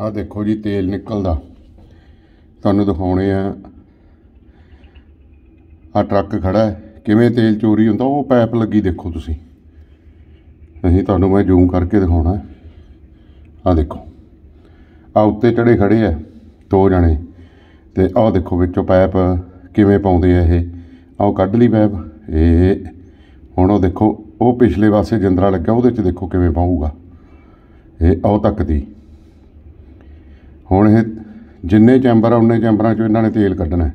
ਆ ਦੇਖੋ ਜੀ ਤੇਲ ਨਿਕਲਦਾ ਤੁਹਾਨੂੰ ਦਿਖਾਉਣੇ ਆ ਆ ਟਰੱਕ ਖੜਾ ਹੈ ਕਿਵੇਂ ਤੇਲ ਚੋਰੀ ਹੁੰਦਾ ਉਹ ਪਾਈਪ ਲੱਗੀ ਦੇਖੋ ਤੁਸੀਂ ਅਸੀਂ ਤੁਹਾਨੂੰ ਮੈਂ ਜ਼ੂਮ ਕਰਕੇ ਦਿਖਾਉਣਾ ਆ ਦੇਖੋ ਆ ਉੱਤੇ ਚੜੇ ਖੜੇ ਆ ਦੋ ਜਣੇ ਤੇ ਆਹ ਦੇਖੋ ਵਿੱਚੋਂ ਪਾਈਪ ਕਿਵੇਂ ਪਾਉਂਦੇ ਆ ਇਹ ਆਹ ਕੱਢ ਲਈ ਪਾਈਪ ਇਹ ਹੁਣ ਉਹ ਦੇਖੋ ਉਹ ਪਿਛਲੇ ਪਾਸੇ ਜਿੰਦਰਾ ਲੱਗਾ ਉਹਦੇ 'ਚ ਦੇਖੋ ਕਿਵੇਂ ਪਾਊਗਾ ਇਹ ਆਉ ਤੱਕ ਦੀ ਹੁਣ ਇਹ ਜਿੰਨੇ ਚੈਂਬਰ ਆ ਉਹਨੇ ਚੈਂਬਰਾਂ ਚੋਂ ਇਹਨਾਂ ਨੇ ਤੇਲ ਕੱਢਣਾ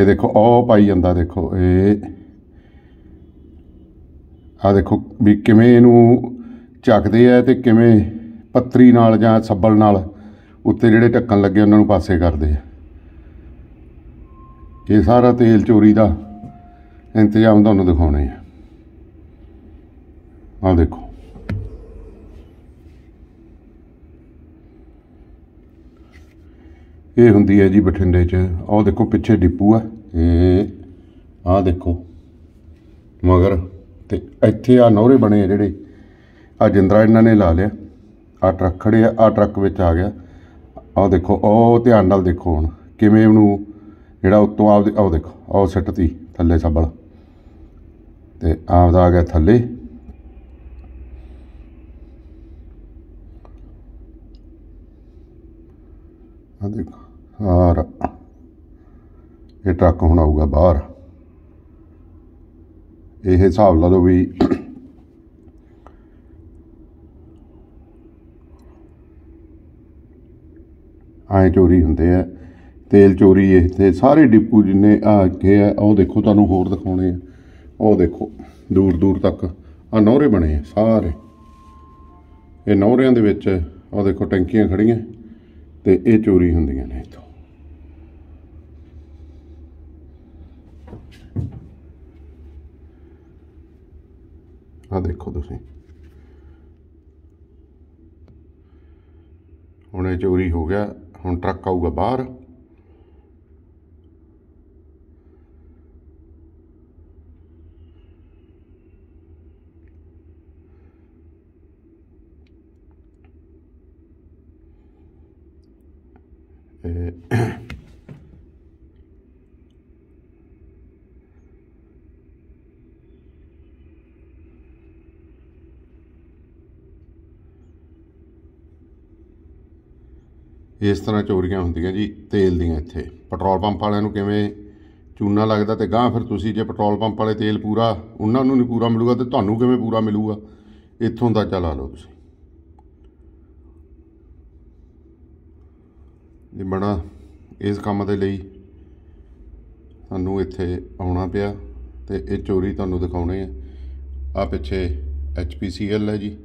ਇਹ ਦੇਖੋ ਉਹ ਪਾਈ ਜਾਂਦਾ ਦੇਖੋ ਇਹ ਆ ਦੇਖੋ ਵੀ ਕਿਵੇਂ ਇਹਨੂੰ ਚੱਕਦੇ ਆ ਤੇ ਕਿਵੇਂ ਪੱਤਰੀ ਨਾਲ ਜਾਂ ਸੱਬਲ ਨਾਲ ਉੱਤੇ ਜਿਹੜੇ ਢੱਕਣ ਲੱਗੇ ਉਹਨਾਂ ਨੂੰ ਪਾਸੇ ਕਰਦੇ ਆ ਇਹ ਸਾਰਾ ਤੇਲ ਚੋਰੀ ਦਾ ਇੰਤਜ਼ਾਮ ਤੁਹਾਨੂੰ ਦਿਖਾਉਣੇ ਆ ਆ ਦੇਖੋ ਇਹ ਹੁੰਦੀ ਹੈ ਜੀ ਬਠਿੰਡੇ 'ਚ ਆਹ ਦੇਖੋ ਪਿੱਛੇ ਡਿੱਪੂ ਆ ਇਹ ਆਹ ਦੇਖੋ ਮਗਰ ਤੇ ਇੱਥੇ ਆ ਨੌਰੇ ਬਣੇ ਜਿਹੜੇ ਆ ਜਿੰਦਰਾ ਇਹਨਾਂ ਨੇ ਲਾ ਲਿਆ ਆ ਟਰੱਕ ਖੜੇ ਆ ਆ ਟਰੱਕ ਵਿੱਚ ਆ ਗਿਆ ਆਹ ਦੇਖੋ ਉਹ ਧਿਆਨ ਨਾਲ ਦੇਖੋ ਹੁਣ ਕਿਵੇਂ ਉਹਨੂੰ ਜਿਹੜਾ ਉੱਤੋਂ ਆਪ ਆਹ ਦੇਖੋ ਆਹ ਸਿੱਟਤੀ ਥੱਲੇ ਸੱਬਲ ਤੇ ਆਪ ਦਾ ਆ ਗਿਆ ਥੱਲੇ ਇਹ ਟਰੱਕ ਹੁਣ ਆਊਗਾ ਬਾਹਰ ਇਹ ਹਿਸਾਬ ਲਾ ਲਓ ਵੀ ਆਏ ਚੋਰੀ ਹੁੰਦੇ ਆ ਤੇਲ ਚੋਰੀ ਇੱਥੇ ਸਾਰੇ ਡਿਪੂ ਜਿੰਨੇ ਆ ਕੇ ਆ ਉਹ ਦੇਖੋ ਤੁਹਾਨੂੰ ਹੋਰ ਦਿਖਾਉਣੇ ਆ ਉਹ ਦੇਖੋ ਦੂਰ ਦੂਰ ਤੱਕ ਆ ਨੌਰੇ ਬਣੇ ਆ ਸਾਰੇ ਇਹ ਨੌਰਿਆਂ ਦੇ ਵਿੱਚ ਉਹ ਦੇਖੋ ਟੈਂਕੀਆਂ ਖੜੀਆਂ ਤੇ ਇਹ ਚੋਰੀ ਹੁੰਦੀਆਂ ਨੇ ਇੱਥੋਂ ਆ ਦੇਖੋ ਤੁਸੀਂ ਹੁਣ ਇਹ ਚੋਰੀ ਹੋ ਗਿਆ ਹੁਣ ਟਰੱਕ ਆਊਗਾ ਬਾਹਰ ਇਹ ਇਸ ਤਰ੍ਹਾਂ ਚੋਰੀਆਂ ਹੁੰਦੀਆਂ ਜੀ ਤੇਲ ਦੀਆਂ ਇੱਥੇ ਪੈਟਰੋਲ ਪੰਪ ਵਾਲਿਆਂ ਨੂੰ ਕਿਵੇਂ ਚੂਨਾ ਲੱਗਦਾ ਤੇ ਗਾਂ ਫਿਰ ਤੁਸੀਂ ਜੇ ਪੈਟਰੋਲ ਪੰਪ ਵਾਲੇ ਤੇਲ ਪੂਰਾ ਉਹਨਾਂ ਨੂੰ ਨਹੀਂ ਪੂਰਾ ਮਿਲੂਗਾ ਤੇ ਤੁਹਾਨੂੰ ਕਿਵੇਂ ਪੂਰਾ ਮਿਲੂਗਾ ਇੱਥੋਂ ਦਾ ਚਲਾ ਲਓ ਤੁਸੀਂ ਇਹ ਬੜਾ ਇਸ ਕੰਮ ਦੇ ਲਈ ਸਾਨੂੰ ਇੱਥੇ ਆਉਣਾ ਪਿਆ ਤੇ ਇਹ ਚੋਰੀ ਤੁਹਾਨੂੰ ਦਿਖਾਉਣੀ ਹੈ ਆ ਪਿੱਛੇ ਐਚਪੀਸੀਐਲ ਹੈ ਜੀ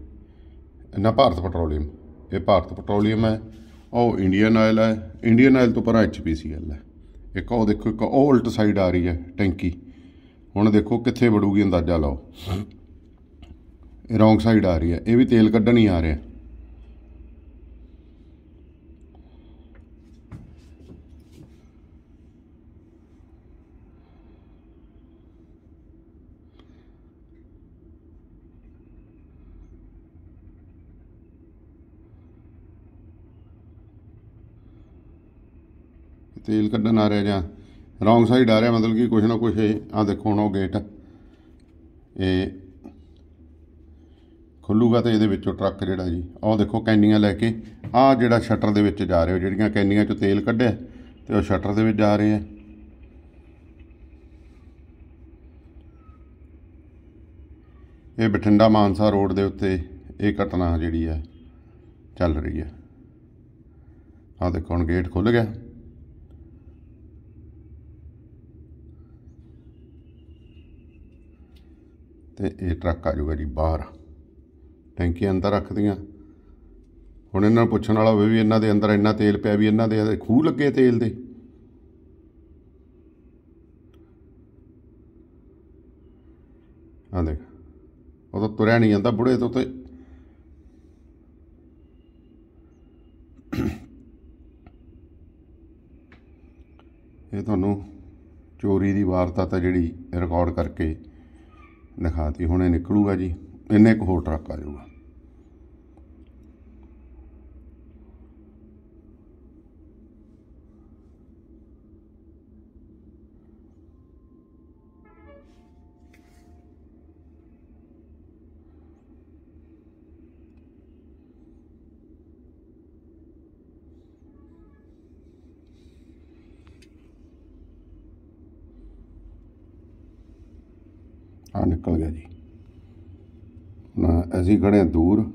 ਨਾ ਭਾਰਤ ਪੈਟਰੋਲੀਅਮ ਇਹ ਭਾਰਤ ਪੈਟਰੋਲੀਅਮ ਹੈ ਉਹ ਇੰਡੀਅਨ ਆਇਲ ਹੈ ਇੰਡੀਅਨ ਆਇਲ ਤੋਂ ਪਰਾਂ ਐਚਪੀਸੀਐਲ ਹੈ ਇੱਕ ਉਹ ਦੇਖੋ ਇੱਕ ਉਹ ਉਲਟ ਸਾਈਡ ਆ ਰਹੀ ਹੈ ਟੈਂਕੀ ਹੁਣ ਦੇਖੋ ਕਿੱਥੇ ਵੜੂਗੀ ਅੰਦਾਜ਼ਾ ਲਾਓ ਇਹ ਰੌਂਗ ਸਾਈਡ ਆ ਰਹੀ ਹੈ ਇਹ ਵੀ ਤੇਲ ਕੱਢਣ ਹੀ ਆ ਰਿਹਾ ਤੇਲ ਕੱਢਣ ਆ ਰਿਹਾ ਜਾਂ ਰੌਂਗ ਸਾਈਡ ਆ ਰਿਹਾ ਮਤਲਬ ਕਿ ਕੁਝ ਨਾ ਕੁਝ ਆ ਦੇਖੋ ਹੁਣ ਉਹ ਗੇਟ ਇਹ ਖੁੱਲੂਗਾ ਤਾਂ ਇਹਦੇ ਵਿੱਚੋਂ ਟਰੱਕ ਜਿਹੜਾ ਜੀ ਆਹ ਦੇਖੋ ਕੈਨੀਆਂ ਲੈ ਕੇ ਆਹ ਜਿਹੜਾ ਸ਼ਟਰ ਦੇ ਵਿੱਚ ਜਾ ਰਿਹਾ ਜਿਹੜੀਆਂ ਕੈਨੀਆਂ ਚੋਂ ਤੇਲ ਕੱਢਿਆ ਤੇ ਉਹ ਸ਼ਟਰ ਦੇ ਵਿੱਚ ਜਾ ਰਹੇ ਆ ਇਹ ਬਠਿੰਡਾ ਮਾਨਸਾ ਰੋਡ ਦੇ ਉੱਤੇ ਇਹ ਘਟਨਾ ਜਿਹੜੀ ਹੈ ਚੱਲ ਰਹੀ ਹੈ ਆ ਦੇਖੋ ਹੁਣ ਗੇਟ ਖੁੱਲ ਗਿਆ ਤੇ ਇਹ ਟਰੱਕ ਆ ਜਾਊਗਾ ਜੀ ਬਾਹਰ ਟੈਂਕੀ ਅੰਦਰ ਰੱਖਦੀਆਂ ਹੁਣ ਇਹਨਾਂ ਨੂੰ ਪੁੱਛਣ ਵਾਲਾ ਹੋਵੇ ਵੀ ਇਹਨਾਂ ਦੇ ਅੰਦਰ ਇੰਨਾ ਤੇਲ ਪਿਆ ਵੀ ਇਹਨਾਂ ਦੇ ਖੂਹ ਲੱਗੇ ਤੇਲ ਦੇ ਆ ਦੇਖ ਉਹ ਤਾਂ ਤੁਰਿਆ ਨਹੀਂ ਜਾਂਦਾ ਬੁੜੇ ਤੋਂ ਤੇ ਇਹ ਤੁਹਾਨੂੰ ਚੋਰੀ ਦੀ ਵਾਰਤਾ ਤਾਂ ਜਿਹੜੀ ਰਿਕਾਰਡ ਕਰਕੇ ਦਿਖਾਤੀ ਹੁਣੇ ਨਿਕਲੂਗਾ ਜੀ ਇੰਨੇ ਕੋ ਹੋਰ ਟਰੱਕ ਆ ਜਾਊਗਾ ਆ ਨਿਕਲ ਗਿਆ ਜੀ ਨਾ ਅਸੀਂ ਖੜੇ ਦੂਰ